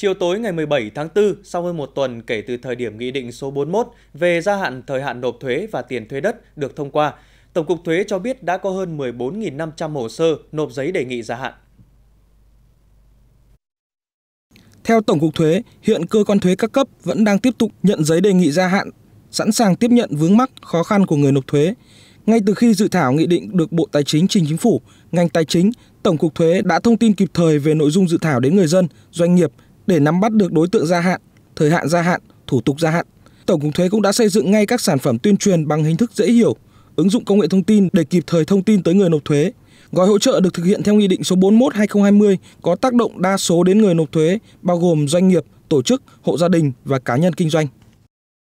Chiều tối ngày 17 tháng 4, sau hơn một tuần kể từ thời điểm Nghị định số 41 về gia hạn thời hạn nộp thuế và tiền thuế đất được thông qua, Tổng cục Thuế cho biết đã có hơn 14.500 hồ sơ nộp giấy đề nghị gia hạn. Theo Tổng cục Thuế, hiện cơ quan thuế các cấp vẫn đang tiếp tục nhận giấy đề nghị gia hạn, sẵn sàng tiếp nhận vướng mắc, khó khăn của người nộp thuế. Ngay từ khi dự thảo nghị định được Bộ Tài chính trình chính phủ, ngành tài chính, Tổng cục Thuế đã thông tin kịp thời về nội dung dự thảo đến người dân, doanh nghiệp để nắm bắt được đối tượng gia hạn, thời hạn gia hạn, thủ tục gia hạn. Tổng cục thuế cũng đã xây dựng ngay các sản phẩm tuyên truyền bằng hình thức dễ hiểu, ứng dụng công nghệ thông tin để kịp thời thông tin tới người nộp thuế. Gói hỗ trợ được thực hiện theo Nghị định số 41-2020 có tác động đa số đến người nộp thuế, bao gồm doanh nghiệp, tổ chức, hộ gia đình và cá nhân kinh doanh.